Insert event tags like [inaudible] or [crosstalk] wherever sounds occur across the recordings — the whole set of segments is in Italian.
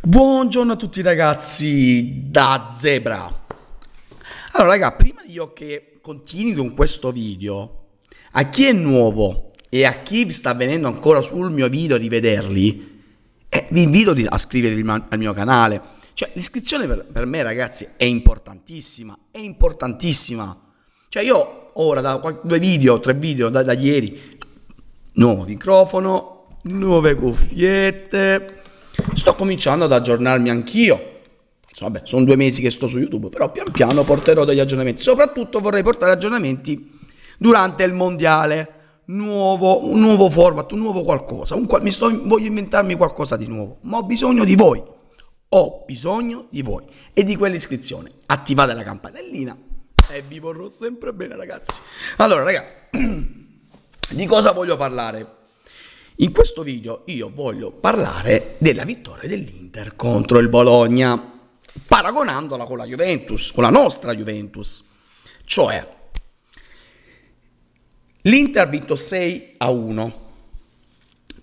Buongiorno a tutti ragazzi da Zebra. Allora raga, prima io che continui con questo video, a chi è nuovo e a chi sta venendo ancora sul mio video a rivederli, eh, vi invito a iscrivervi al mio canale. Cioè, l'iscrizione per, per me ragazzi è importantissima, è importantissima. Cioè io ora da due video, tre video da, da ieri, nuovo microfono, nuove cuffiette sto cominciando ad aggiornarmi anch'io. Vabbè, sono due mesi che sto su YouTube, però pian piano porterò degli aggiornamenti. Soprattutto vorrei portare aggiornamenti durante il mondiale. Nuovo, un nuovo format, un nuovo qualcosa. Un, mi sto, voglio inventarmi qualcosa di nuovo, ma ho bisogno di voi. Ho bisogno di voi e di quell'iscrizione. Attivate la campanellina e vi vorrò sempre bene, ragazzi. Allora, ragazzi, [clears throat] di cosa voglio parlare? In questo video io voglio parlare della vittoria dell'Inter contro il Bologna, paragonandola con la Juventus, con la nostra Juventus. Cioè, l'Inter ha vinto 6 a 1,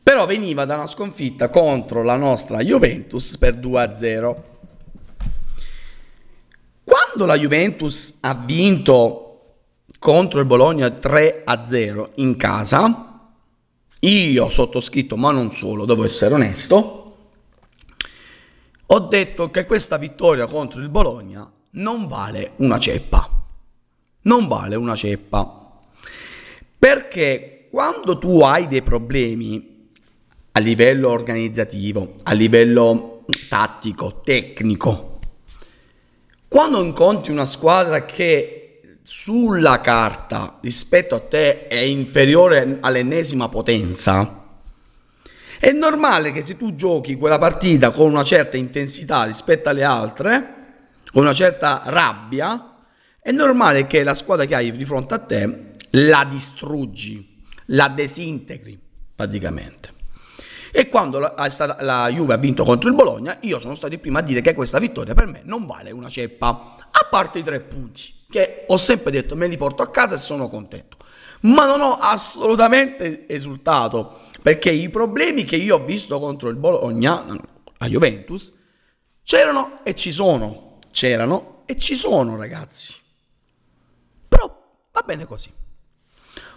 però veniva da una sconfitta contro la nostra Juventus per 2 a 0. Quando la Juventus ha vinto contro il Bologna 3 a 0 in casa, io sottoscritto, ma non solo, devo essere onesto, ho detto che questa vittoria contro il Bologna non vale una ceppa. Non vale una ceppa. Perché quando tu hai dei problemi a livello organizzativo, a livello tattico, tecnico, quando incontri una squadra che sulla carta rispetto a te è inferiore all'ennesima potenza, è normale che se tu giochi quella partita con una certa intensità rispetto alle altre, con una certa rabbia, è normale che la squadra che hai di fronte a te la distruggi, la desintegri praticamente. E quando la, la, la, Juve ha vinto contro il Bologna, io sono stato il primo a dire che questa vittoria per me non vale una ceppa, a parte i tre punti che ho sempre detto me li porto a casa e sono contento. Ma non ho assolutamente esultato perché i problemi che io ho visto contro il Bologna, la Juventus, c'erano e ci sono. C'erano e ci sono, ragazzi. Però va bene così.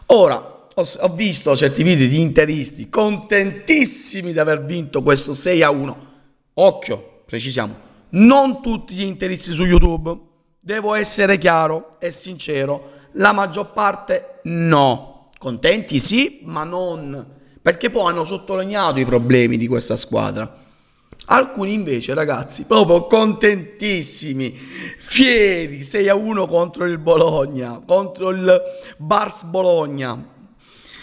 Ora, ho, ho visto certi video di interisti contentissimi di aver vinto questo 6 a 1. Occhio, precisiamo, non tutti gli interisti su YouTube Devo essere chiaro e sincero, la maggior parte no. Contenti sì, ma non. Perché poi hanno sottolineato i problemi di questa squadra. Alcuni invece, ragazzi, proprio contentissimi, fieri, 6 a 1 contro il Bologna, contro il Bars Bologna,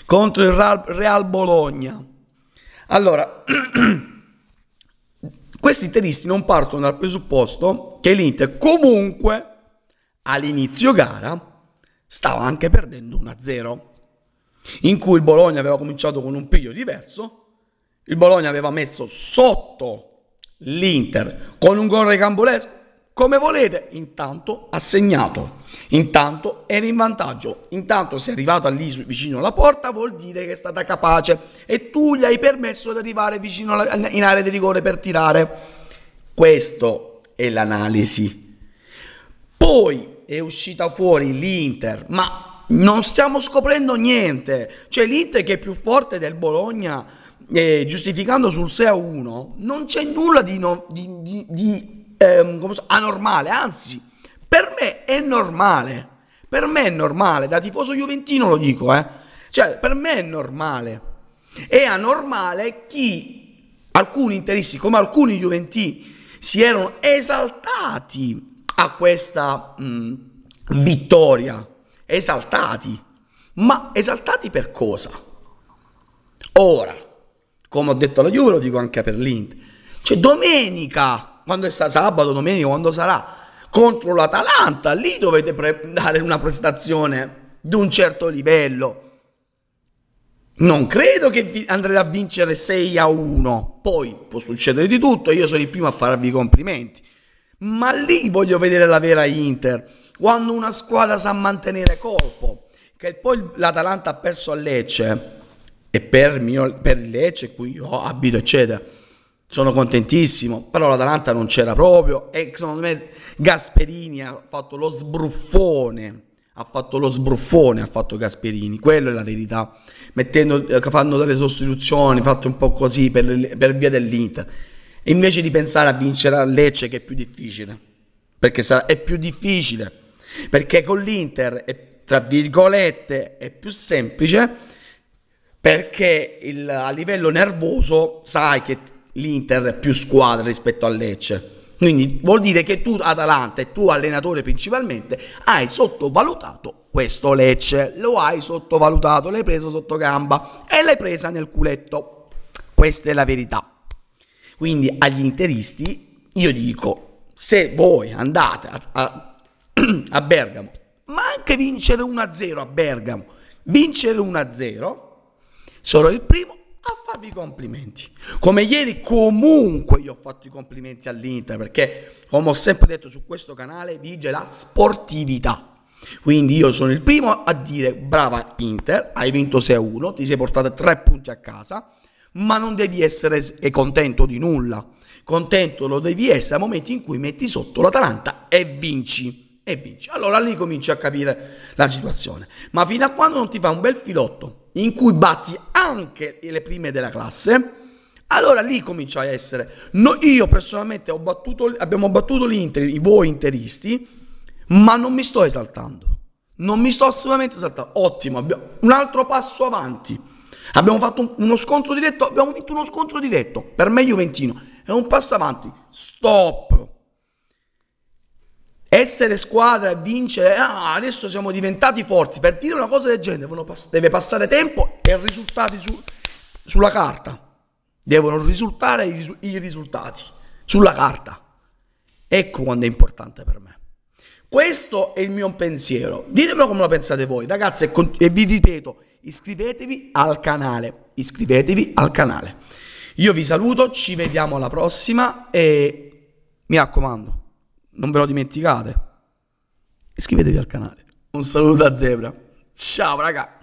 contro il Real Bologna. Allora, [clears throat] questi interisti non partono dal presupposto che l'Inter comunque all'inizio gara stava anche perdendo 1-0, in cui il Bologna aveva cominciato con un piglio diverso, il Bologna aveva messo sotto l'Inter con un gol recambolesco, come volete, intanto ha segnato, intanto era in vantaggio, intanto se è arrivato lì vicino alla porta vuol dire che è stata capace e tu gli hai permesso di arrivare vicino in area di rigore per tirare. Questo è l'analisi. Poi è uscita fuori l'Inter, ma non stiamo scoprendo niente. Cioè l'Inter che è più forte del Bologna, eh, giustificando sul 6-1, non c'è nulla di, no, di, di, di ehm, so, anormale, anzi, per me è normale. Per me è normale, da tifoso juventino lo dico, eh. Cioè, per me è normale. È anormale chi, alcuni interisti, come alcuni juventini, si erano esaltati a questa mh, mm, vittoria, esaltati. Ma esaltati per cosa? Ora, come ho detto alla Juve, lo dico anche per l'Inter. Cioè domenica, quando è sabato, domenica, quando sarà, contro l'Atalanta, lì dovete pre- dare una prestazione di un certo livello. Non credo che vi andrete a vincere 6 a 1. Poi può succedere di tutto, io sono il primo a farvi i complimenti. Ma lì voglio vedere la vera Inter, quando una squadra sa mantenere colpo, che poi l'Atalanta ha perso a Lecce, e per, mio, per Lecce, qui io abito, eccetera, sono contentissimo, però l'Atalanta non c'era proprio e secondo me Gasperini ha fatto lo sbruffone, ha fatto lo sbruffone, ha fatto Gasperini, quello è la verità, mettendo, eh, fanno delle sostituzioni, fatto un po' così per, per via dell'Inter invece di pensare a vincere a Lecce che è più difficile, perché sarà, è più difficile, perché con l'Inter è, tra virgolette è più semplice, perché il, a livello nervoso sai che l'Inter è più squadra rispetto a Lecce. Quindi vuol dire che tu, Atalanta, e tu allenatore principalmente, hai sottovalutato questo Lecce. Lo hai sottovalutato, l'hai preso sotto gamba e l'hai presa nel culetto. Questa è la verità. Quindi agli interisti io dico, se voi andate a, a, [clears throat] a Bergamo, ma anche vincere 1-0 a Bergamo, vincere 1-0, sono il primo a farvi i complimenti. Come ieri comunque io ho fatto i complimenti all'Inter perché come ho sempre detto su questo canale vige la sportività. Quindi io sono il primo a dire brava Inter, hai vinto 6-1, ti sei portato 3 punti a casa ma non devi essere eh, contento di nulla. Contento lo devi essere al momento in cui metti sotto l'Atalanta e vinci. E vinci. Allora lì cominci a capire la situazione. Ma fino a quando non ti fa un bel filotto in cui batti anche le prime della classe, allora lì comincia a essere. No, io personalmente battuto, abbiamo battuto l'Inter, i voi interisti, ma non mi sto esaltando. Non mi sto assolutamente esaltando. Ottimo, un altro passo avanti Abbiamo fatto uno scontro diretto, abbiamo vinto uno scontro diretto, per me Juventino. È un passo avanti. Stop. Essere squadra e vincere, ah, adesso siamo diventati forti. Per dire una cosa del genere deve passare tempo e risultati su, sulla carta. Devono risultare i, risultati sulla carta. Ecco quando è importante per me. Questo è il mio pensiero. Ditemelo come lo pensate voi, ragazzi, e vi ripeto, iscrivetevi al canale, iscrivetevi al canale. Io vi saluto, ci vediamo alla prossima e mi raccomando, non ve lo dimenticate, iscrivetevi al canale. Un saluto a Zebra, ciao raga!